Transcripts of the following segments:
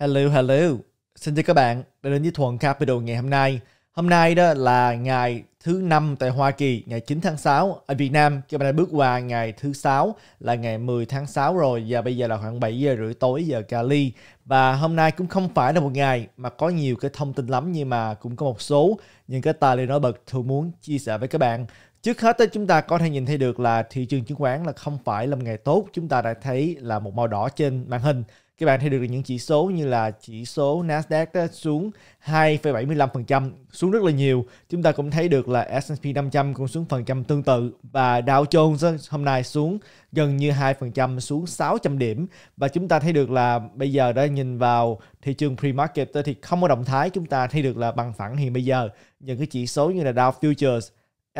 Hello, hello. Xin chào các bạn đã đến với Thuận Capital ngày hôm nay. Hôm nay đó là ngày thứ năm tại Hoa Kỳ, ngày 9 tháng 6. Ở Việt Nam, các bạn đã bước qua ngày thứ sáu là ngày 10 tháng 6 rồi và bây giờ là khoảng 7 giờ rưỡi tối giờ Cali. Và hôm nay cũng không phải là một ngày mà có nhiều cái thông tin lắm nhưng mà cũng có một số những cái tài liệu nổi bật tôi muốn chia sẻ với các bạn. Trước hết chúng ta có thể nhìn thấy được là thị trường chứng khoán là không phải là một ngày tốt. Chúng ta đã thấy là một màu đỏ trên màn hình các bạn thấy được những chỉ số như là chỉ số Nasdaq đã xuống 2,75%, xuống rất là nhiều. Chúng ta cũng thấy được là S&P 500 cũng xuống phần trăm tương tự và Dow Jones hôm nay xuống gần như 2%, xuống 600 điểm. Và chúng ta thấy được là bây giờ đã nhìn vào thị trường pre-market thì không có động thái, chúng ta thấy được là bằng phẳng hiện bây giờ. Những cái chỉ số như là Dow Futures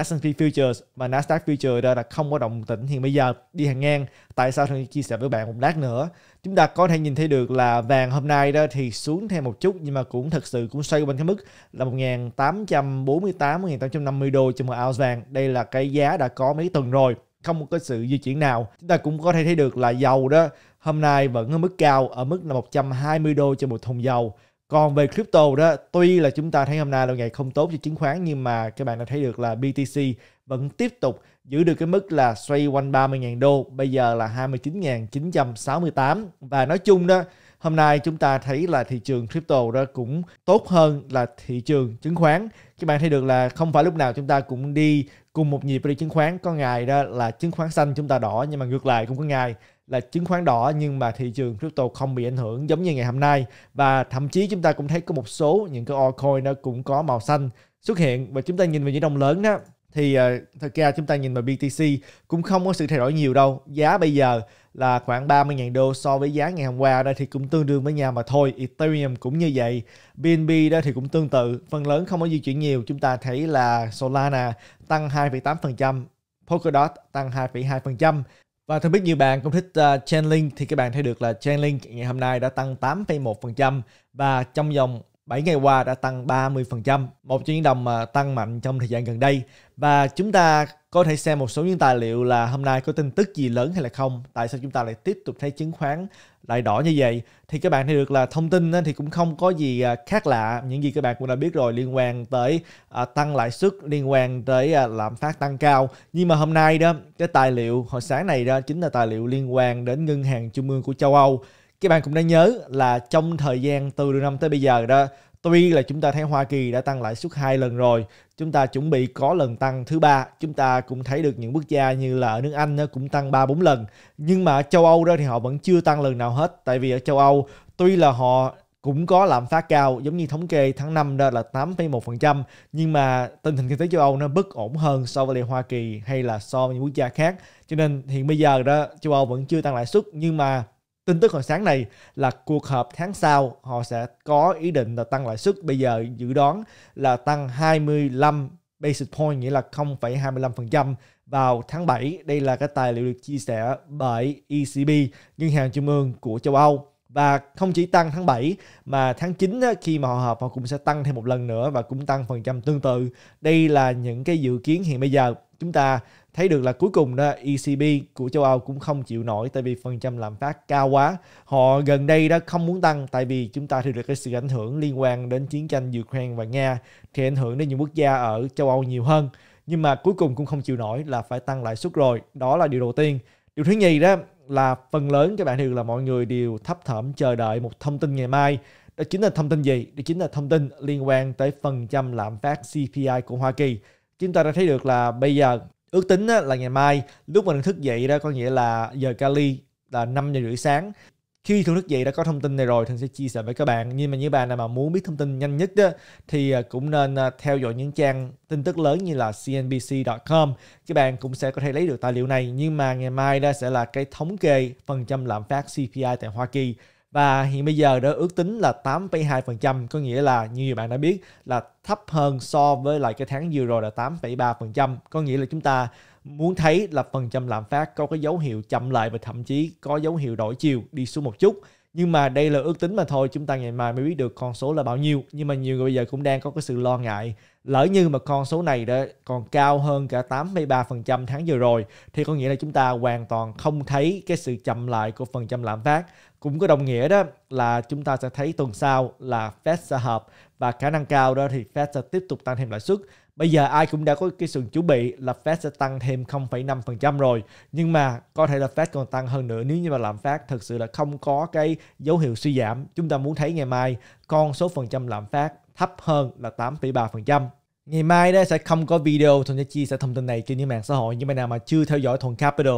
S&P Futures và Nasdaq Futures ra là không có động tĩnh hiện bây giờ đi hàng ngang. Tại sao tôi chia sẻ với bạn một lát nữa. Chúng ta có thể nhìn thấy được là vàng hôm nay đó thì xuống thêm một chút nhưng mà cũng thật sự cũng xoay quanh cái mức là 1848 1850 đô cho một ounce vàng. Đây là cái giá đã có mấy tuần rồi không có sự di chuyển nào. Chúng ta cũng có thể thấy được là dầu đó hôm nay vẫn ở mức cao ở mức là 120 đô cho một thùng dầu còn về crypto đó tuy là chúng ta thấy hôm nay là ngày không tốt cho chứng khoán nhưng mà các bạn đã thấy được là BTC vẫn tiếp tục giữ được cái mức là xoay quanh 30.000 đô bây giờ là 29.968 và nói chung đó hôm nay chúng ta thấy là thị trường crypto đó cũng tốt hơn là thị trường chứng khoán các bạn thấy được là không phải lúc nào chúng ta cũng đi cùng một nhịp đi chứng khoán có ngày đó là chứng khoán xanh chúng ta đỏ nhưng mà ngược lại cũng có ngày là chứng khoán đỏ nhưng mà thị trường crypto không bị ảnh hưởng giống như ngày hôm nay và thậm chí chúng ta cũng thấy có một số những cái altcoin nó cũng có màu xanh xuất hiện và chúng ta nhìn vào những đồng lớn đó thì uh, thật ra chúng ta nhìn vào BTC cũng không có sự thay đổi nhiều đâu. Giá bây giờ là khoảng 30.000 đô so với giá ngày hôm qua đó thì cũng tương đương với nhau mà thôi. Ethereum cũng như vậy. BNB đó thì cũng tương tự. Phần lớn không có di chuyển nhiều. Chúng ta thấy là Solana tăng 2,8%, Polkadot tăng 2,2%. Và thân biết nhiều bạn cũng thích uh, Chainlink thì các bạn thấy được là Chainlink ngày hôm nay đã tăng 8,1% và trong vòng 7 ngày qua đã tăng 30%, một trong những đồng mà tăng mạnh trong thời gian gần đây. Và chúng ta có thể xem một số những tài liệu là hôm nay có tin tức gì lớn hay là không, tại sao chúng ta lại tiếp tục thấy chứng khoán lại đỏ như vậy thì các bạn thấy được là thông tin thì cũng không có gì à, khác lạ những gì các bạn cũng đã biết rồi liên quan tới à, tăng lãi suất liên quan tới à, lạm phát tăng cao nhưng mà hôm nay đó cái tài liệu hồi sáng này đó chính là tài liệu liên quan đến ngân hàng trung ương của châu Âu các bạn cũng đã nhớ là trong thời gian từ năm tới bây giờ đó Tuy là chúng ta thấy Hoa Kỳ đã tăng lãi suất hai lần rồi, chúng ta chuẩn bị có lần tăng thứ ba. Chúng ta cũng thấy được những quốc gia như là ở nước Anh cũng tăng 3 4 lần. Nhưng mà ở châu Âu đó thì họ vẫn chưa tăng lần nào hết tại vì ở châu Âu tuy là họ cũng có lạm phát cao giống như thống kê tháng 5 đó là 8,1% nhưng mà tình hình kinh tế châu Âu nó bất ổn hơn so với Hoa Kỳ hay là so với những quốc gia khác cho nên hiện bây giờ đó châu Âu vẫn chưa tăng lãi suất nhưng mà tin tức hồi sáng này là cuộc họp tháng sau họ sẽ có ý định là tăng lãi suất. Bây giờ dự đoán là tăng 25 basis point nghĩa là 0,25% vào tháng 7. Đây là cái tài liệu được chia sẻ bởi ECB, Ngân hàng Trung ương của châu Âu. Và không chỉ tăng tháng 7 mà tháng 9 khi mà họ họp họ cũng sẽ tăng thêm một lần nữa và cũng tăng phần trăm tương tự. Đây là những cái dự kiến hiện bây giờ chúng ta thấy được là cuối cùng đó ECB của châu Âu cũng không chịu nổi tại vì phần trăm lạm phát cao quá. Họ gần đây đã không muốn tăng tại vì chúng ta thì được cái sự ảnh hưởng liên quan đến chiến tranh Ukraine và Nga thì ảnh hưởng đến những quốc gia ở châu Âu nhiều hơn. Nhưng mà cuối cùng cũng không chịu nổi là phải tăng lãi suất rồi. Đó là điều đầu tiên. Điều thứ nhì đó là phần lớn các bạn đều là mọi người đều thấp thỏm chờ đợi một thông tin ngày mai đó chính là thông tin gì? Đó chính là thông tin liên quan tới phần trăm lạm phát CPI của Hoa Kỳ chúng ta đã thấy được là bây giờ ước tính á, là ngày mai lúc mình thức dậy đó có nghĩa là giờ Cali là 5 giờ rưỡi sáng khi thường thức dậy đã có thông tin này rồi thường sẽ chia sẻ với các bạn nhưng mà như bạn nào mà muốn biết thông tin nhanh nhất đó, thì à, cũng nên à, theo dõi những trang tin tức lớn như là cnbc.com các bạn cũng sẽ có thể lấy được tài liệu này nhưng mà ngày mai đó sẽ là cái thống kê phần trăm lạm phát CPI tại Hoa Kỳ và hiện bây giờ đã ước tính là 8,2% có nghĩa là như nhiều bạn đã biết là thấp hơn so với lại cái tháng vừa rồi là 8,3% có nghĩa là chúng ta muốn thấy là phần trăm lạm phát có cái dấu hiệu chậm lại và thậm chí có dấu hiệu đổi chiều đi xuống một chút nhưng mà đây là ước tính mà thôi chúng ta ngày mai mới biết được con số là bao nhiêu nhưng mà nhiều người bây giờ cũng đang có cái sự lo ngại lỡ như mà con số này đã còn cao hơn cả 83% tháng vừa rồi thì có nghĩa là chúng ta hoàn toàn không thấy cái sự chậm lại của phần trăm lạm phát cũng có đồng nghĩa đó là chúng ta sẽ thấy tuần sau là Fed sẽ họp và khả năng cao đó thì Fed sẽ tiếp tục tăng thêm lãi suất Bây giờ ai cũng đã có cái sự chuẩn bị là Fed sẽ tăng thêm 0,5% rồi. Nhưng mà có thể là Fed còn tăng hơn nữa nếu như mà lạm phát thực sự là không có cái dấu hiệu suy giảm. Chúng ta muốn thấy ngày mai con số phần trăm lạm phát thấp hơn là 8,3%. Ngày mai đó sẽ không có video Thuận sẽ chia sẻ thông tin này trên những mạng xã hội. Nhưng mà nào mà chưa theo dõi Thuận Capital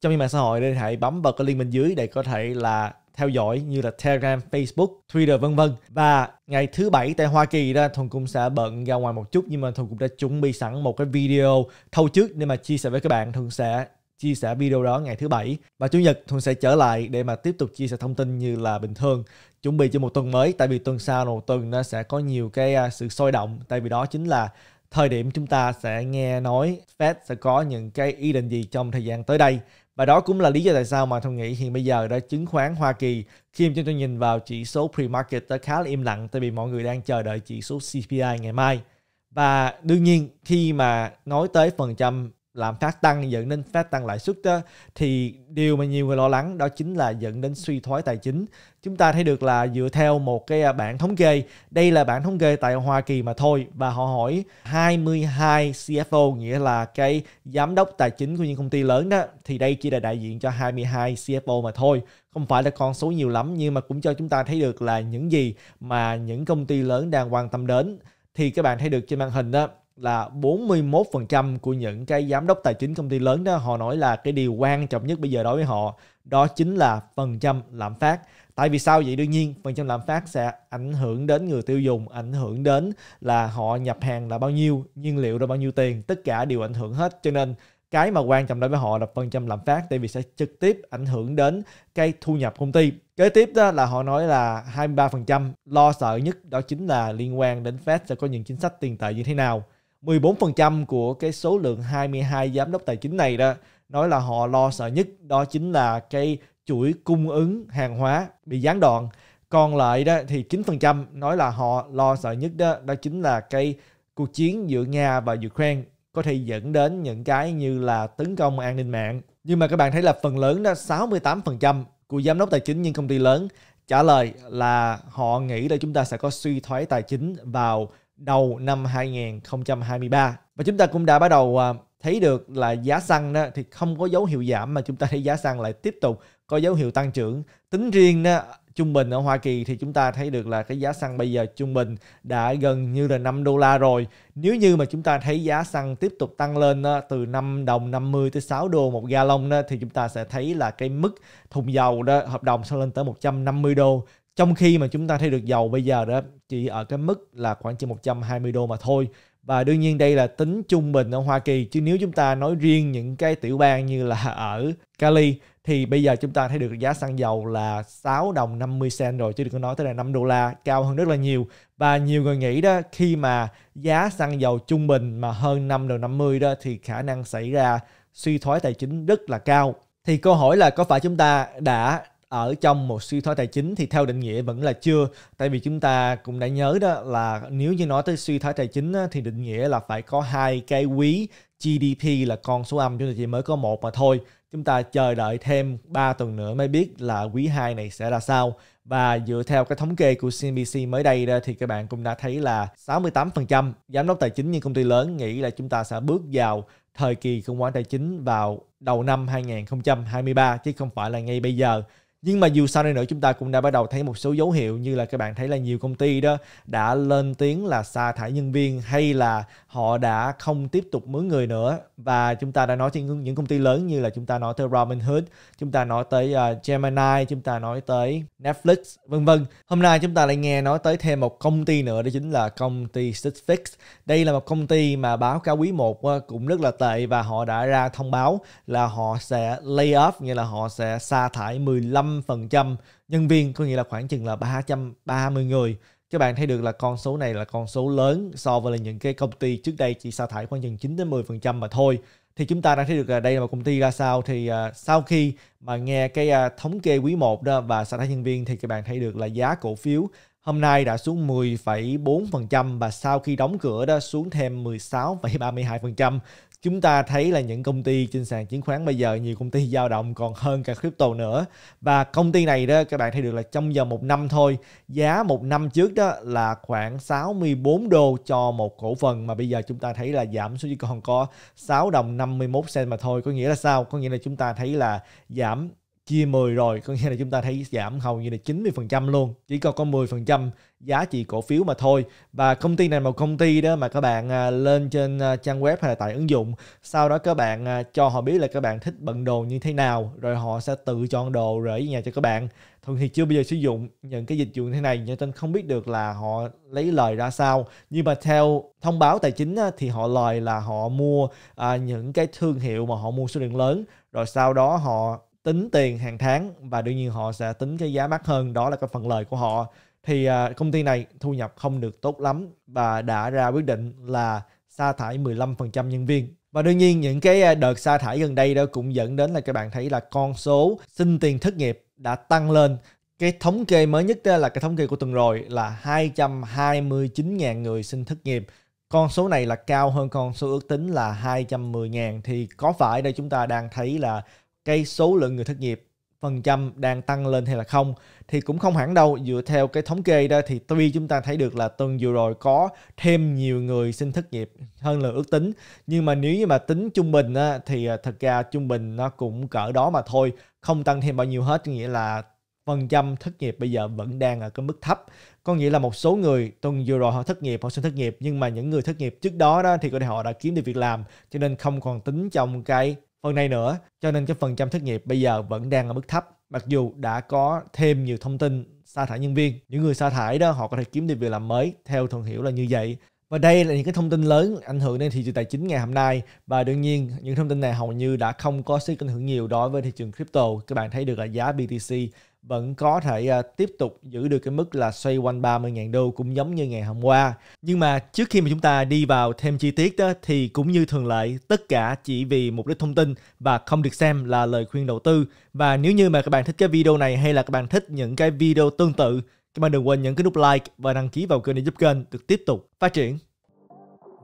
trong những mạng xã hội đây hãy bấm vào cái link bên dưới để có thể là theo dõi như là Telegram, Facebook, Twitter vân vân. Và ngày thứ bảy tại Hoa Kỳ đó thùng cũng sẽ bận ra ngoài một chút nhưng mà thùng cũng đã chuẩn bị sẵn một cái video thâu trước để mà chia sẻ với các bạn. thùng sẽ chia sẻ video đó ngày thứ bảy và chủ nhật thùng sẽ trở lại để mà tiếp tục chia sẻ thông tin như là bình thường chuẩn bị cho một tuần mới tại vì tuần sau một tuần nó sẽ có nhiều cái à, sự sôi động tại vì đó chính là thời điểm chúng ta sẽ nghe nói Fed sẽ có những cái ý định gì trong thời gian tới đây và đó cũng là lý do tại sao mà tôi nghĩ hiện bây giờ đã chứng khoán Hoa Kỳ khi mà chúng tôi nhìn vào chỉ số pre-market đã khá là im lặng tại vì mọi người đang chờ đợi chỉ số CPI ngày mai. Và đương nhiên khi mà nói tới phần trăm làm phát tăng dẫn đến phát tăng lãi suất đó, thì điều mà nhiều người lo lắng đó chính là dẫn đến suy thoái tài chính. Chúng ta thấy được là dựa theo một cái à, bảng thống kê, đây là bảng thống kê tại Hoa Kỳ mà thôi và họ hỏi 22 CFO nghĩa là cái giám đốc tài chính của những công ty lớn đó thì đây chỉ là đại diện cho 22 CFO mà thôi không phải là con số nhiều lắm nhưng mà cũng cho chúng ta thấy được là những gì mà những công ty lớn đang quan tâm đến thì các bạn thấy được trên màn hình đó là 41% của những cái giám đốc tài chính công ty lớn đó họ nói là cái điều quan trọng nhất bây giờ đối với họ đó chính là phần trăm lạm phát. Tại vì sao vậy? Đương nhiên phần trăm lạm phát sẽ ảnh hưởng đến người tiêu dùng, ảnh hưởng đến là họ nhập hàng là bao nhiêu, nhiên liệu là bao nhiêu tiền, tất cả đều ảnh hưởng hết. Cho nên cái mà quan trọng đối với họ là phần trăm lạm phát tại vì sẽ trực tiếp ảnh hưởng đến cái thu nhập công ty. Kế tiếp đó là họ nói là 23% lo sợ nhất đó chính là liên quan đến Fed sẽ có những chính sách tiền tệ như thế nào 14% của cái số lượng 22 giám đốc tài chính này đó nói là họ lo sợ nhất đó chính là cái chuỗi cung ứng hàng hóa bị gián đoạn. Còn lại đó thì 9% nói là họ lo sợ nhất đó đó chính là cái cuộc chiến giữa Nga và Ukraine có thể dẫn đến những cái như là tấn công an ninh mạng. Nhưng mà các bạn thấy là phần lớn đó 68% của giám đốc tài chính những công ty lớn trả lời là họ nghĩ là chúng ta sẽ có suy thoái tài chính vào đầu năm 2023 và chúng ta cũng đã bắt đầu à, thấy được là giá xăng đó thì không có dấu hiệu giảm mà chúng ta thấy giá xăng lại tiếp tục có dấu hiệu tăng trưởng tính riêng đó trung bình ở Hoa Kỳ thì chúng ta thấy được là cái giá xăng bây giờ trung bình đã gần như là 5 đô la rồi. Nếu như mà chúng ta thấy giá xăng tiếp tục tăng lên từ 5 đồng 50 tới 6 đô một gallon thì chúng ta sẽ thấy là cái mức thùng dầu đó hợp đồng sẽ lên tới 150 đô. Trong khi mà chúng ta thấy được dầu bây giờ đó chỉ ở cái mức là khoảng trên 120 đô mà thôi. Và đương nhiên đây là tính trung bình ở Hoa Kỳ chứ nếu chúng ta nói riêng những cái tiểu bang như là ở Cali thì bây giờ chúng ta thấy được giá xăng dầu là 6 đồng 50 cent rồi chứ đừng có nói tới là 5 đô la cao hơn rất là nhiều và nhiều người nghĩ đó khi mà giá xăng dầu trung bình mà hơn 5 đồng 50 đó thì khả năng xảy ra suy thoái tài chính rất là cao thì câu hỏi là có phải chúng ta đã ở trong một suy thoái tài chính thì theo định nghĩa vẫn là chưa tại vì chúng ta cũng đã nhớ đó là nếu như nói tới suy thoái tài chính thì định nghĩa là phải có hai cái quý GDP là con số âm chúng ta chỉ mới có một mà thôi chúng ta chờ đợi thêm 3 tuần nữa mới biết là quý 2 này sẽ ra sao và dựa theo cái thống kê của CNBC mới đây đó, thì các bạn cũng đã thấy là 68% giám đốc tài chính như công ty lớn nghĩ là chúng ta sẽ bước vào thời kỳ khủng hoảng tài chính vào đầu năm 2023 chứ không phải là ngay bây giờ nhưng mà dù sao đi nữa chúng ta cũng đã bắt đầu thấy một số dấu hiệu như là các bạn thấy là nhiều công ty đó đã lên tiếng là sa thải nhân viên hay là họ đã không tiếp tục mướn người nữa và chúng ta đã nói trên những công ty lớn như là chúng ta nói tới Robinhood, chúng ta nói tới uh, Gemini, chúng ta nói tới Netflix vân vân. Hôm nay chúng ta lại nghe nói tới thêm một công ty nữa đó chính là công ty Six Đây là một công ty mà báo cáo quý 1 ờ, cũng rất là tệ và họ đã ra thông báo là họ sẽ lay off nghĩa là họ sẽ sa thải 15 5% nhân viên có nghĩa là khoảng chừng là 330 người các bạn thấy được là con số này là con số lớn so với là những cái công ty trước đây chỉ sa thải khoảng chừng 9 đến 10% mà thôi thì chúng ta đã thấy được là đây là một công ty ra sao thì uh, sau khi mà nghe cái uh, thống kê quý 1 đó và sa thải nhân viên thì các bạn thấy được là giá cổ phiếu hôm nay đã xuống 10,4% và sau khi đóng cửa đó xuống thêm 16,32% chúng ta thấy là những công ty trên sàn chứng khoán bây giờ nhiều công ty dao động còn hơn cả crypto nữa và công ty này đó các bạn thấy được là trong vòng một năm thôi giá một năm trước đó là khoảng 64 đô cho một cổ phần mà bây giờ chúng ta thấy là giảm xuống chỉ còn có 6 đồng 51 cent mà thôi có nghĩa là sao có nghĩa là chúng ta thấy là giảm chia 10 rồi có nghĩa là chúng ta thấy giảm hầu như là 90% luôn chỉ còn có 10% giá trị cổ phiếu mà thôi và công ty này một công ty đó mà các bạn à, lên trên à, trang web hay là tải ứng dụng sau đó các bạn à, cho họ biết là các bạn thích bận đồ như thế nào rồi họ sẽ tự chọn đồ rể về nhà cho các bạn thường thì chưa bao giờ sử dụng những cái dịch vụ như thế này cho nên không biết được là họ lấy lời ra sao nhưng mà theo thông báo tài chính thì họ lời là họ mua những cái thương hiệu mà họ mua số lượng lớn rồi sau đó họ tính tiền hàng tháng và đương nhiên họ sẽ tính cái giá mắc hơn đó là cái phần lời của họ thì à, công ty này thu nhập không được tốt lắm và đã ra quyết định là sa thải 15% nhân viên. Và đương nhiên những cái à, đợt sa thải gần đây đó cũng dẫn đến là các bạn thấy là con số xin tiền thất nghiệp đã tăng lên. Cái thống kê mới nhất là cái thống kê của tuần rồi là 229.000 người xin thất nghiệp. Con số này là cao hơn con số ước tính là 210.000 thì có phải đây chúng ta đang thấy là cái số lượng người thất nghiệp phần trăm đang tăng lên hay là không thì cũng không hẳn đâu dựa theo cái thống kê đó thì tuy chúng ta thấy được là tuần vừa rồi có thêm nhiều người xin thất nghiệp hơn là ước tính nhưng mà nếu như mà tính trung bình á, thì à, thật ra trung bình nó cũng cỡ đó mà thôi không tăng thêm bao nhiêu hết nghĩa là phần trăm thất nghiệp bây giờ vẫn đang ở cái mức thấp có nghĩa là một số người tuần vừa rồi họ thất nghiệp họ xin thất nghiệp nhưng mà những người thất nghiệp trước đó đó thì có thể họ đã kiếm được việc làm cho nên không còn tính trong cái Phần này nữa, cho nên cái phần trăm thất nghiệp bây giờ vẫn đang ở mức thấp. Mặc dù đã có thêm nhiều thông tin sa thải nhân viên, những người sa thải đó họ có thể kiếm được việc làm mới theo thuận hiểu là như vậy. Và đây là những cái thông tin lớn ảnh hưởng đến thị trường tài chính ngày hôm nay và đương nhiên những thông tin này hầu như đã không có sức ảnh hưởng nhiều đối với thị trường crypto. Các bạn thấy được là giá BTC vẫn có thể à, tiếp tục giữ được cái mức là xoay quanh 30.000 đô cũng giống như ngày hôm qua. Nhưng mà trước khi mà chúng ta đi vào thêm chi tiết đó, thì cũng như thường lệ tất cả chỉ vì mục đích thông tin và không được xem là lời khuyên đầu tư. Và nếu như mà các bạn thích cái video này hay là các bạn thích những cái video tương tự các bạn đừng quên nhấn cái nút like và đăng ký vào kênh để giúp kênh được tiếp tục phát triển.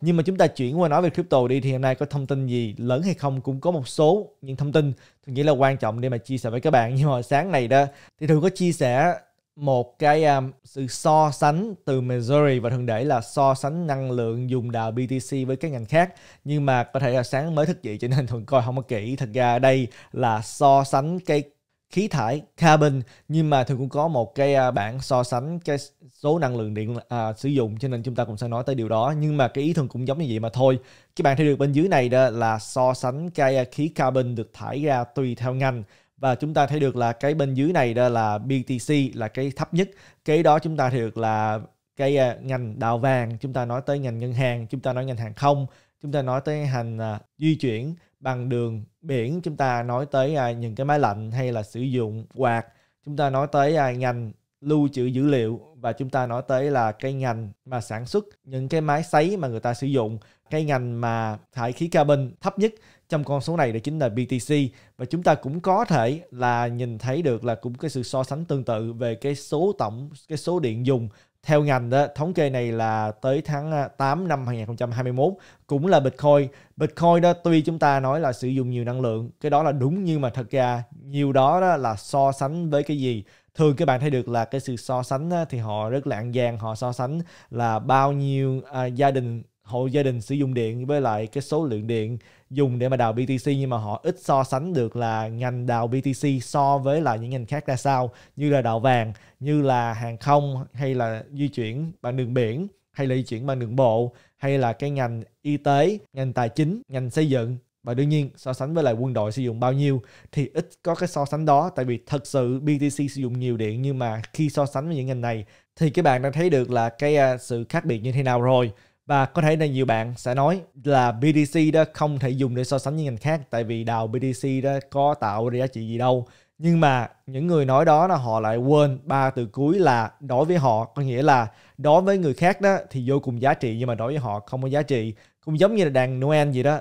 nhưng mà chúng ta chuyển qua nói về crypto đi thì hôm nay có thông tin gì lớn hay không cũng có một số những thông tin tôi nghĩ là quan trọng để mà chia sẻ với các bạn nhưng mà sáng này đó thì thường có chia sẻ một cái um, sự so sánh từ Missouri và thường để là so sánh năng lượng dùng đào BTC với các ngành khác nhưng mà có thể là sáng mới thức dậy cho nên thường coi không có kỹ thật ra đây là so sánh cái khí thải carbon nhưng mà thường cũng có một cái à, bảng so sánh cái số năng lượng điện à, sử dụng cho nên chúng ta cũng sẽ nói tới điều đó nhưng mà cái ý thường cũng giống như vậy mà thôi các bạn thấy được bên dưới này đó là so sánh cái à, khí carbon được thải ra tùy theo ngành và chúng ta thấy được là cái bên dưới này đó là BTC là cái thấp nhất cái đó chúng ta thấy được là cái à, ngành đào vàng chúng ta nói tới ngành ngân hàng chúng ta nói ngành hàng không chúng ta nói tới ngành uh, di chuyển bằng đường biển chúng ta nói tới à, những cái máy lạnh hay là sử dụng quạt chúng ta nói tới à, ngành lưu trữ dữ liệu và chúng ta nói tới là cái ngành mà sản xuất những cái máy sấy mà người ta sử dụng cái ngành mà thải khí carbon thấp nhất trong con số này đó chính là BTC và chúng ta cũng có thể là nhìn thấy được là cũng cái sự so sánh tương tự về cái số tổng cái số điện dùng theo ngành đó, thống kê này là tới tháng 8 à, năm 2021 cũng là Bitcoin. Bitcoin đó tuy chúng ta nói là sử dụng nhiều năng lượng, cái đó là đúng nhưng mà thật ra nhiều đó, đó là so sánh với cái gì? Thường các bạn thấy được là cái sự so sánh đó, thì họ rất là ăn gian, họ so sánh là bao nhiêu à, gia đình hộ gia đình sử dụng điện với lại cái số lượng điện dùng để mà đào BTC nhưng mà họ ít so sánh được là ngành đào BTC so với là những ngành khác ra sao như là đào vàng như là hàng không hay là di chuyển bằng đường biển hay là di chuyển bằng đường bộ hay là cái ngành y tế ngành tài chính ngành xây dựng và đương nhiên so sánh với lại quân đội sử dụng bao nhiêu thì ít có cái so sánh đó tại vì thật sự BTC sử dụng nhiều điện nhưng mà khi so sánh với những ngành này thì các bạn đã thấy được là cái à, sự khác biệt như thế nào rồi và có thể là nhiều bạn sẽ nói là BDC đó không thể dùng để so sánh với ngành khác tại vì đào BDC đó có tạo ra giá trị gì đâu nhưng mà những người nói đó là họ lại quên ba từ cuối là đối với họ có nghĩa là đối với người khác đó thì vô cùng giá trị nhưng mà đối với họ không có giá trị cũng giống như là đàn Noel gì đó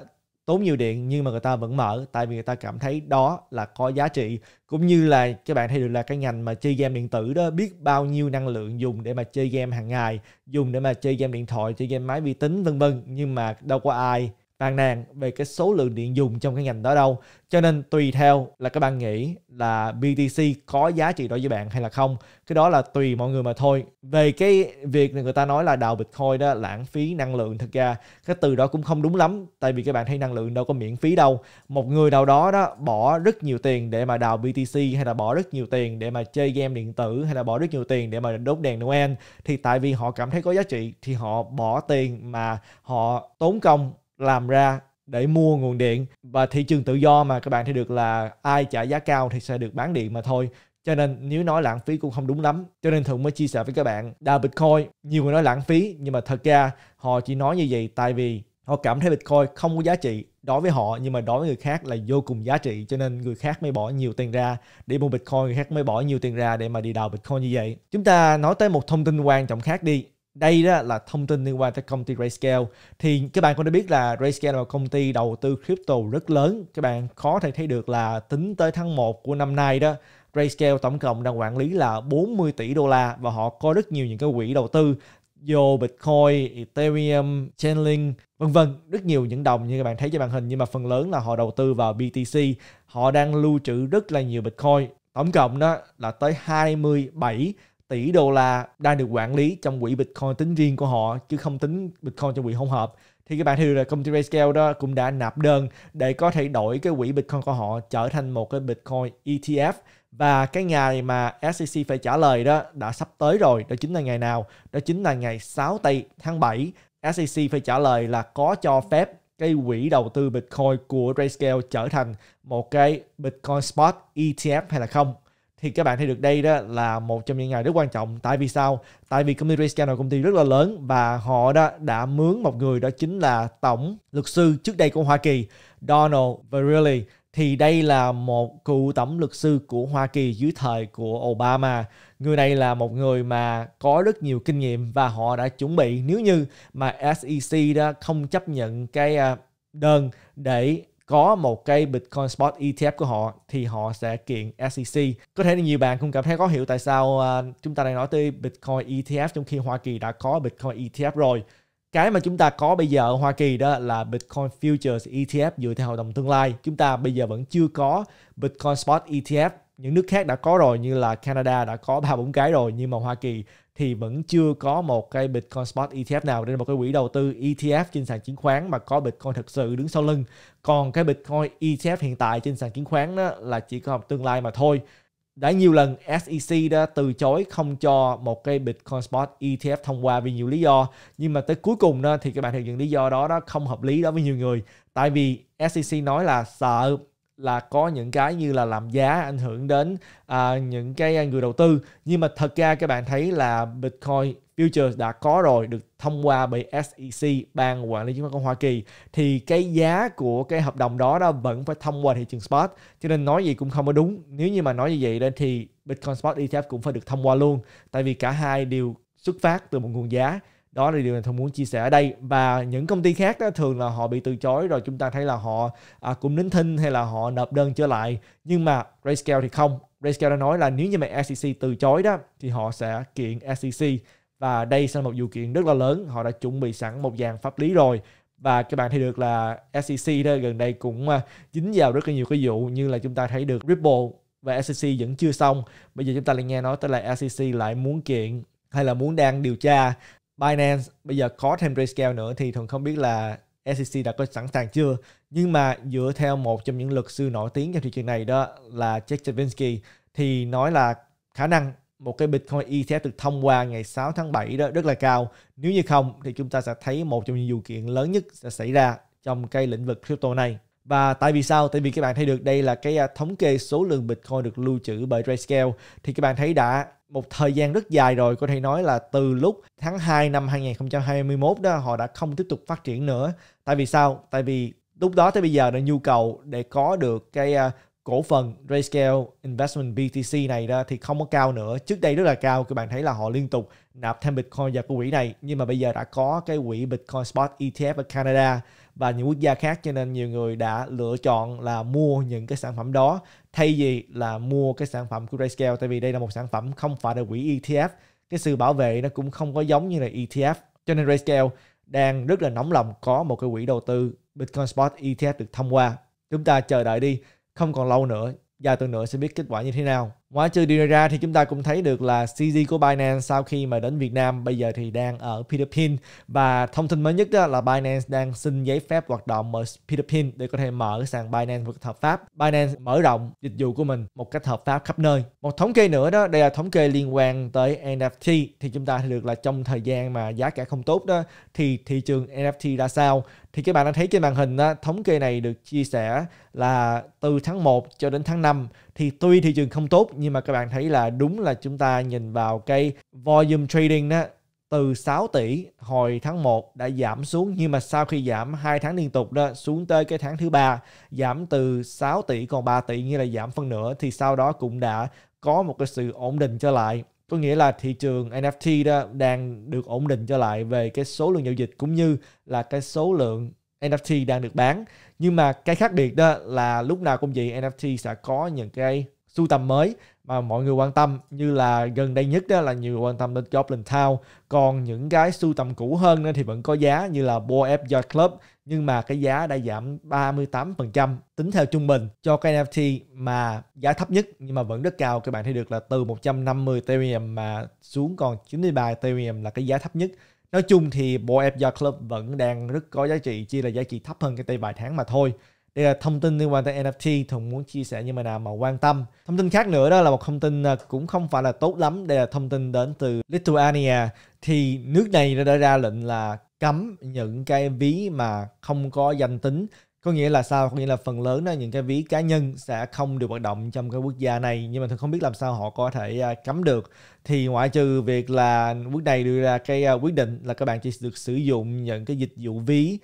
tốn nhiều điện nhưng mà người ta vẫn mở tại vì người ta cảm thấy đó là có giá trị cũng như là các bạn thấy được là cái ngành mà chơi game điện tử đó biết bao nhiêu năng lượng dùng để mà chơi game hàng ngày dùng để mà chơi game điện thoại chơi game máy vi tính vân vân nhưng mà đâu có ai bàn nàn về cái số lượng điện dùng trong cái ngành đó đâu cho nên tùy theo là các bạn nghĩ là BTC có giá trị đối với bạn hay là không cái đó là tùy mọi người mà thôi về cái việc người ta nói là đào Bitcoin đó lãng phí năng lượng thực ra cái từ đó cũng không đúng lắm tại vì các bạn thấy năng lượng đâu có miễn phí đâu một người nào đó đó bỏ rất nhiều tiền để mà đào BTC hay là bỏ rất nhiều tiền để mà chơi game điện tử hay là bỏ rất nhiều tiền để mà đốt đèn Noel thì tại vì họ cảm thấy có giá trị thì họ bỏ tiền mà họ tốn công làm ra để mua nguồn điện và thị trường tự do mà các bạn thấy được là ai trả giá cao thì sẽ được bán điện mà thôi cho nên nếu nói lãng phí cũng không đúng lắm cho nên thường mới chia sẻ với các bạn đà bitcoin nhiều người nói lãng phí nhưng mà thật ra họ chỉ nói như vậy tại vì họ cảm thấy bitcoin không có giá trị đối với họ nhưng mà đối với người khác là vô cùng giá trị cho nên người khác mới bỏ nhiều tiền ra để mua bitcoin người khác mới bỏ nhiều tiền ra để mà đi đào bitcoin như vậy chúng ta nói tới một thông tin quan trọng khác đi đây đó là thông tin liên quan tới công ty RayScale. thì các bạn cũng đã biết là RayScale là công ty đầu tư crypto rất lớn các bạn có thể thấy được là tính tới tháng 1 của năm nay đó RayScale tổng cộng đang quản lý là 40 tỷ đô la và họ có rất nhiều những cái quỹ đầu tư vô Bitcoin, Ethereum, Chainlink, vân vân, rất nhiều những đồng như các bạn thấy trên màn hình nhưng mà phần lớn là họ đầu tư vào BTC. Họ đang lưu trữ rất là nhiều Bitcoin, tổng cộng đó là tới 27 tỷ đô la đang được quản lý trong quỹ Bitcoin tính riêng của họ chứ không tính Bitcoin trong quỹ hỗn hợp thì các bạn thấy là công ty Grayscale đó cũng đã nạp đơn để có thể đổi cái quỹ Bitcoin của họ trở thành một cái Bitcoin ETF và cái ngày mà SEC phải trả lời đó đã sắp tới rồi đó chính là ngày nào đó chính là ngày 6 tây tháng 7 SEC phải trả lời là có cho phép cái quỹ đầu tư Bitcoin của Grayscale trở thành một cái Bitcoin Spot ETF hay là không thì các bạn thấy được đây đó là một trong những ngày rất quan trọng tại vì sao tại vì công ty Rayscan công ty rất là lớn và họ đó đã mướn một người đó chính là tổng luật sư trước đây của Hoa Kỳ Donald Verrilli thì đây là một cựu tổng luật sư của Hoa Kỳ dưới thời của Obama. Người này là một người mà có rất nhiều kinh nghiệm và họ đã chuẩn bị nếu như mà SEC đó không chấp nhận cái à, đơn để có một cây Bitcoin Spot ETF của họ thì họ sẽ kiện SEC. Có thể là nhiều bạn cũng cảm thấy có hiểu tại sao à, chúng ta đang nói tới Bitcoin ETF trong khi Hoa Kỳ đã có Bitcoin ETF rồi. Cái mà chúng ta có bây giờ ở Hoa Kỳ đó là Bitcoin Futures ETF dựa theo hợp đồng tương lai. Chúng ta bây giờ vẫn chưa có Bitcoin Spot ETF. Những nước khác đã có rồi như là Canada đã có ba bốn cái rồi nhưng mà Hoa Kỳ thì vẫn chưa có một cái Bitcoin Spot ETF nào đây một cái quỹ đầu tư ETF trên sàn chứng khoán mà có Bitcoin thật sự đứng sau lưng còn cái Bitcoin ETF hiện tại trên sàn chứng khoán đó là chỉ có tương lai mà thôi đã nhiều lần SEC đã từ chối không cho một cái Bitcoin Spot ETF thông qua vì nhiều lý do nhưng mà tới cuối cùng đó, thì các bạn thấy những lý do đó đó không hợp lý đối với nhiều người tại vì SEC nói là sợ là có những cái như là làm giá ảnh hưởng đến à, những cái à, người đầu tư nhưng mà thật ra các bạn thấy là Bitcoin futures đã có rồi được thông qua bởi SEC ban quản lý chứng khoán của Hoa Kỳ thì cái giá của cái hợp đồng đó đó vẫn phải thông qua thị trường spot cho nên nói gì cũng không có đúng nếu như mà nói như vậy nên thì Bitcoin spot ETF cũng phải được thông qua luôn tại vì cả hai đều xuất phát từ một nguồn giá đó là điều mà tôi muốn chia sẻ ở đây và những công ty khác đó thường là họ bị từ chối rồi chúng ta thấy là họ à, cũng nín thinh hay là họ nộp đơn trở lại nhưng mà Grayscale thì không Grayscale đã nói là nếu như mà SEC từ chối đó thì họ sẽ kiện SEC và đây sẽ là một vụ kiện rất là lớn họ đã chuẩn bị sẵn một dàn pháp lý rồi và các bạn thấy được là SEC đó gần đây cũng à, dính vào rất là nhiều cái vụ như là chúng ta thấy được Ripple và SEC vẫn chưa xong bây giờ chúng ta lại nghe nói tới là SEC lại muốn kiện hay là muốn đang điều tra Binance bây giờ có thêm Grayscale nữa thì thường không biết là SEC đã có sẵn sàng chưa nhưng mà dựa theo một trong những luật sư nổi tiếng trong thị trường này đó là Jack Javinsky thì nói là khả năng một cái Bitcoin ETF được thông qua ngày 6 tháng 7 đó rất là cao nếu như không thì chúng ta sẽ thấy một trong những điều kiện lớn nhất sẽ xảy ra trong cái lĩnh vực crypto này và tại vì sao? Tại vì các bạn thấy được đây là cái à, thống kê số lượng Bitcoin được lưu trữ bởi Grayscale thì các bạn thấy đã một thời gian rất dài rồi có thể nói là từ lúc tháng 2 năm 2021 đó họ đã không tiếp tục phát triển nữa. Tại vì sao? Tại vì lúc đó tới bây giờ là nhu cầu để có được cái uh, cổ phần RayScale Investment BTC này đó thì không có cao nữa. Trước đây rất là cao, các bạn thấy là họ liên tục nạp thêm Bitcoin vào cái quỹ này nhưng mà bây giờ đã có cái quỹ Bitcoin Spot ETF ở Canada và những quốc gia khác cho nên nhiều người đã lựa chọn là mua những cái sản phẩm đó thay vì là mua cái sản phẩm của Grayscale tại vì đây là một sản phẩm không phải là quỹ ETF cái sự bảo vệ nó cũng không có giống như là ETF cho nên Grayscale đang rất là nóng lòng có một cái quỹ đầu tư Bitcoin Spot ETF được thông qua chúng ta chờ đợi đi không còn lâu nữa vài tuần nữa sẽ biết kết quả như thế nào Ngoại trừ điều này ra thì chúng ta cũng thấy được là CZ của Binance sau khi mà đến Việt Nam bây giờ thì đang ở Philippines và thông tin mới nhất đó là Binance đang xin giấy phép hoạt động ở Philippines để có thể mở sàn Binance một cách hợp pháp. Binance mở rộng dịch vụ của mình một cách hợp pháp khắp nơi. Một thống kê nữa đó, đây là thống kê liên quan tới NFT thì chúng ta thấy được là trong thời gian mà giá cả không tốt đó thì thị trường NFT ra sao thì các bạn đã thấy trên màn hình đó, thống kê này được chia sẻ là từ tháng 1 cho đến tháng 5 thì tuy thị trường không tốt nhưng mà các bạn thấy là đúng là chúng ta nhìn vào cái volume trading đó từ 6 tỷ hồi tháng 1 đã giảm xuống nhưng mà sau khi giảm 2 tháng liên tục đó xuống tới cái tháng thứ ba giảm từ 6 tỷ còn 3 tỷ như là giảm phân nửa thì sau đó cũng đã có một cái sự ổn định trở lại có nghĩa là thị trường NFT đó đang được ổn định trở lại về cái số lượng giao dịch cũng như là cái số lượng NFT đang được bán nhưng mà cái khác biệt đó là lúc nào cũng vậy NFT sẽ có những cái sưu tầm mới mà mọi người quan tâm như là gần đây nhất đó là nhiều quan tâm đến Goblin Town còn những cái sưu tầm cũ hơn thì vẫn có giá như là Boa F Yacht Club nhưng mà cái giá đã giảm 38% tính theo trung bình cho cái NFT mà giá thấp nhất nhưng mà vẫn rất cao các bạn thấy được là từ 150 Ethereum mà xuống còn 93 Ethereum là cái giá thấp nhất nói chung thì Boa F Yacht Club vẫn đang rất có giá trị chỉ là giá trị thấp hơn cái tay vài tháng mà thôi đây là thông tin liên quan tới NFT Thuận muốn chia sẻ như mà nào mà quan tâm thông tin khác nữa đó là một thông tin à, cũng không phải là tốt lắm đây là thông tin đến từ Lithuania thì nước này đã ra lệnh là cấm những cái ví mà không có danh tính có nghĩa là sao có nghĩa là phần lớn đó những cái ví cá nhân sẽ không được hoạt động trong cái quốc gia này nhưng mà tôi không biết làm sao họ có thể à, cấm được thì ngoại trừ việc là quốc này đưa ra cái à, quyết định là các bạn chỉ được sử dụng những cái dịch vụ ví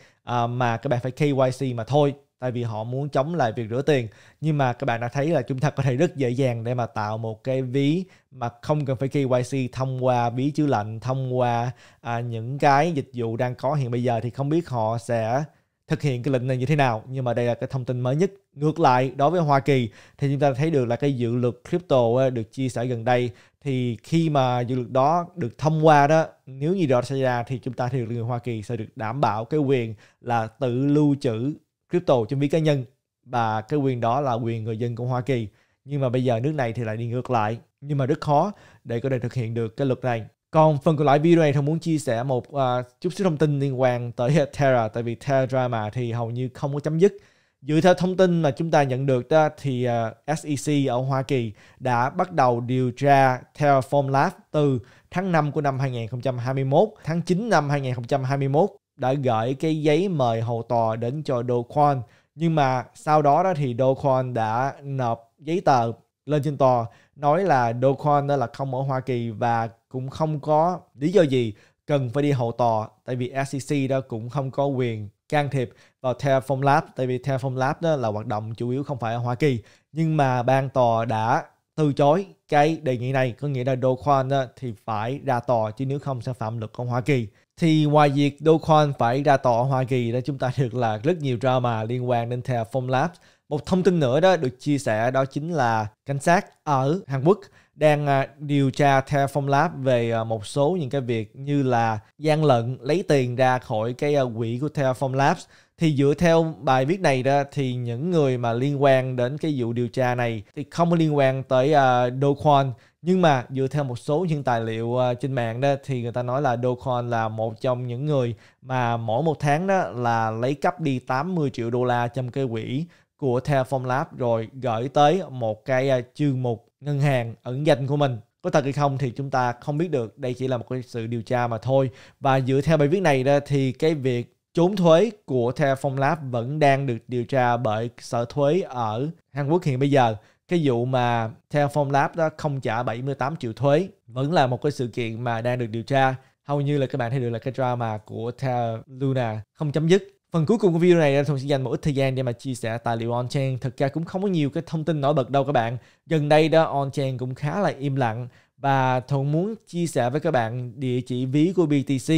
mà các bạn phải KYC mà thôi tại vì họ muốn chống lại việc rửa tiền nhưng mà các bạn đã thấy là chúng ta có thể rất dễ dàng để mà tạo một cái ví mà không cần phải KYC thông qua ví chứa lệnh thông qua à, những cái dịch vụ đang có hiện bây giờ thì không biết họ sẽ thực hiện cái lệnh này như thế nào nhưng mà đây là cái thông tin mới nhất ngược lại đối với Hoa Kỳ thì chúng ta thấy được là cái dự luật crypto à, được chia sẻ gần đây thì khi mà dự luật đó được thông qua đó nếu như đó xảy ra thì chúng ta thì người Hoa Kỳ sẽ được đảm bảo cái quyền là tự lưu trữ crypto trên ví cá nhân và cái quyền đó là quyền người dân của Hoa Kỳ nhưng mà bây giờ nước này thì lại đi ngược lại nhưng mà rất khó để có thể thực hiện được cái luật này còn phần còn lại video này tôi muốn chia sẻ một uh, chút xíu thông tin liên quan tới Terra tại vì Terra drama thì hầu như không có chấm dứt dựa theo thông tin mà chúng ta nhận được đó, thì uh, à, SEC ở Hoa Kỳ đã bắt đầu điều tra Terraform Lab từ tháng 5 của năm 2021, tháng 9 năm 2021 đã gửi cái giấy mời hầu tòa đến cho Do Kwon. Nhưng mà sau đó đó thì Do Kwon đã nộp giấy tờ lên trên tòa nói là Do Kwon đó là không ở Hoa Kỳ và cũng không có lý do gì cần phải đi hầu tòa tại vì SEC đó cũng không có quyền can thiệp vào Terraform Lab tại vì Terraform Lab đó là hoạt động chủ yếu không phải ở Hoa Kỳ nhưng mà ban tòa đã từ chối cái đề nghị này có nghĩa là Do Kwon thì phải ra tòa chứ nếu không sẽ phạm luật của Hoa Kỳ thì ngoài việc Do Kwon phải ra tòa Hoa Kỳ đó chúng ta được là rất nhiều drama liên quan đến Terraform Labs. Một thông tin nữa đó được chia sẻ đó chính là cảnh sát ở Hàn Quốc đang à, điều tra Terraform Lab về à, một số những cái việc như là gian lận lấy tiền ra khỏi cái à, quỹ của Terraform Labs thì dựa theo bài viết này đó thì những người mà liên quan đến cái vụ điều tra này thì không liên quan tới uh, Do Kwon nhưng mà dựa theo một số những tài liệu ờ, trên mạng đó thì người ta nói là Dogecoin là một trong những người mà mỗi một tháng đó là lấy cắp đi 80 triệu đô la trong cái quỹ của Terraform Lab rồi gửi tới một cái ờ, chương mục ngân hàng ẩn danh của mình có thật hay không thì chúng ta không biết được đây chỉ là một cái sự điều tra mà thôi và dựa theo bài viết này đó thì cái việc trốn thuế của Terraform Lab vẫn đang được điều tra bởi sở thuế ở Hàn Quốc hiện bây giờ cái vụ mà Telephone Lab đó không trả 78 triệu thuế vẫn là một cái sự kiện mà đang được điều tra hầu như là các bạn thấy được là cái drama của Tel Luna không chấm dứt phần cuối cùng của video này thông sẽ dành một ít thời gian để mà chia sẻ tài liệu on chain thực ra cũng không có nhiều cái thông tin nổi bật đâu các bạn gần đây đó on chain cũng khá là im lặng và thuận muốn chia sẻ với các bạn địa chỉ ví của BTC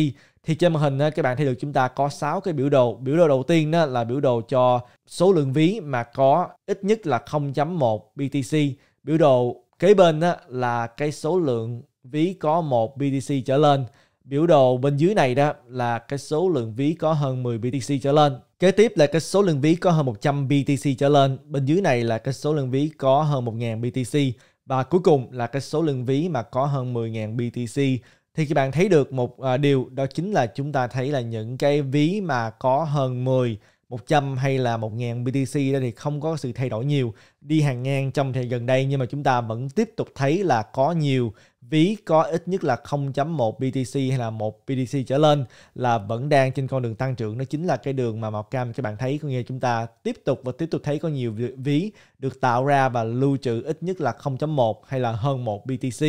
thì trên màn hình các bạn thấy được chúng ta có 6 cái biểu đồ biểu đồ đầu tiên là biểu đồ cho số lượng ví mà có ít nhất là 0.1 BTC biểu đồ kế bên là cái số lượng ví có 1 BTC trở lên biểu đồ bên dưới này đó là cái số lượng ví có hơn 10 BTC trở lên kế tiếp là cái số lượng ví có hơn 100 BTC trở lên bên dưới này là cái số lượng ví có hơn 1.000 BTC và cuối cùng là cái số lượng ví mà có hơn 10.000 BTC thì các bạn thấy được một à, điều đó chính là chúng ta thấy là những cái ví mà có hơn 10 100 hay là 1.000 BTC đó thì không có sự thay đổi nhiều đi hàng ngang trong thời gần đây nhưng mà chúng ta vẫn tiếp tục thấy là có nhiều ví có ít nhất là 0.1 BTC hay là 1 BTC trở lên là vẫn đang trên con đường tăng trưởng đó chính là cái đường mà màu cam các bạn thấy có nghĩa chúng ta tiếp tục và tiếp tục thấy có nhiều ví được tạo ra và lưu trữ ít nhất là 0.1 hay là hơn 1 BTC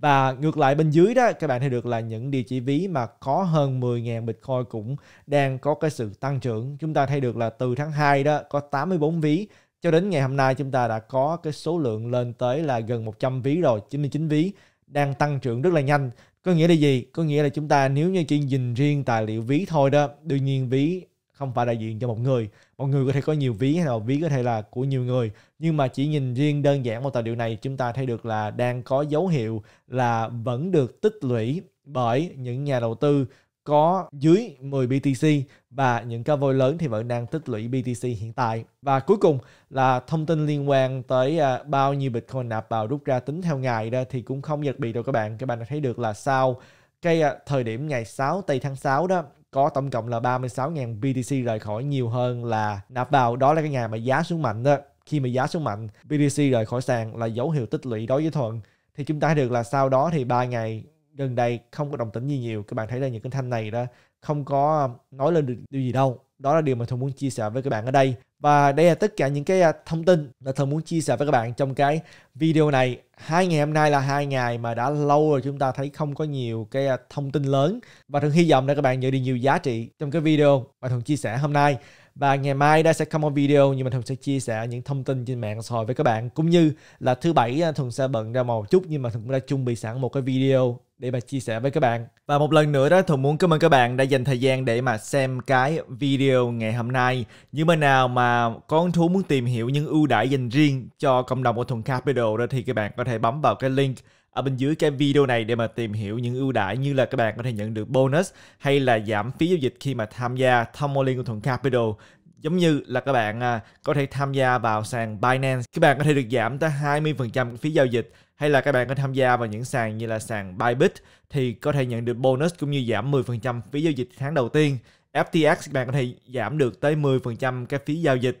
và ngược lại bên dưới đó các bạn thấy được là những địa chỉ ví mà có hơn 10.000 Bitcoin cũng đang có cái sự tăng trưởng. Chúng ta thấy được là từ tháng 2 đó có 84 ví cho đến ngày hôm nay chúng ta đã có cái số lượng lên tới là gần 100 ví rồi, 99 ví đang tăng trưởng rất là nhanh. Có nghĩa là gì? Có nghĩa là chúng ta nếu như chỉ nhìn riêng tài liệu ví thôi đó, đương nhiên ví không phải đại diện cho một người một người có thể có nhiều ví hay là ví có thể là của nhiều người nhưng mà chỉ nhìn riêng đơn giản một tài liệu này chúng ta thấy được là đang có dấu hiệu là vẫn được tích lũy bởi những nhà đầu tư có dưới 10 BTC và những cá voi lớn thì vẫn đang tích lũy BTC hiện tại. Và cuối cùng là thông tin liên quan tới à, bao nhiêu Bitcoin nạp vào rút ra tính theo ngày đó thì cũng không giật bị đâu các bạn. Các bạn đã thấy được là sau cái à, thời điểm ngày 6 tây tháng 6 đó có tổng cộng là 36.000 BTC rời khỏi nhiều hơn là nạp vào. Đó là cái ngày mà giá xuống mạnh đó. Khi mà giá xuống mạnh, BTC rời khỏi sàn là dấu hiệu tích lũy đối với Thuận. Thì chúng ta thấy được là sau đó thì ba ngày gần đây không có đồng tĩnh gì nhiều. Các bạn thấy là những cái thanh này đó không có nói lên được điều gì đâu đó là điều mà thường muốn chia sẻ với các bạn ở đây và đây là tất cả những cái à, thông tin mà thường muốn chia sẻ với các bạn trong cái video này hai ngày hôm nay là hai ngày mà đã lâu rồi chúng ta thấy không có nhiều cái à, thông tin lớn và thường hy vọng là các bạn nhận được nhiều giá trị trong cái video mà thường chia sẻ hôm nay và ngày mai đây sẽ không có video nhưng mà thường sẽ chia sẻ những thông tin trên mạng xã hội với các bạn cũng như là thứ bảy à, thường sẽ bận ra một chút nhưng mà thường cũng đã chuẩn bị sẵn một cái video để mà chia sẻ với các bạn và một lần nữa đó thường muốn cảm ơn các bạn đã dành thời gian để mà xem cái video ngày hôm nay nhưng mà nào mà có thú muốn tìm hiểu những ưu đãi dành riêng cho cộng đồng của thuần capital đó thì các bạn có thể bấm vào cái link ở bên dưới cái video này để mà tìm hiểu những ưu đãi như là các bạn có thể nhận được bonus hay là giảm phí giao dịch khi mà tham gia Tomolin của Thuận Capital giống như là các bạn à, có thể tham gia vào sàn Binance các bạn có thể được giảm tới 20% phí giao dịch hay là các bạn có tham gia vào những sàn như là sàn Bybit thì có thể nhận được bonus cũng như giảm 10% phí giao dịch tháng đầu tiên FTX các bạn có thể giảm được tới 10% cái phí giao dịch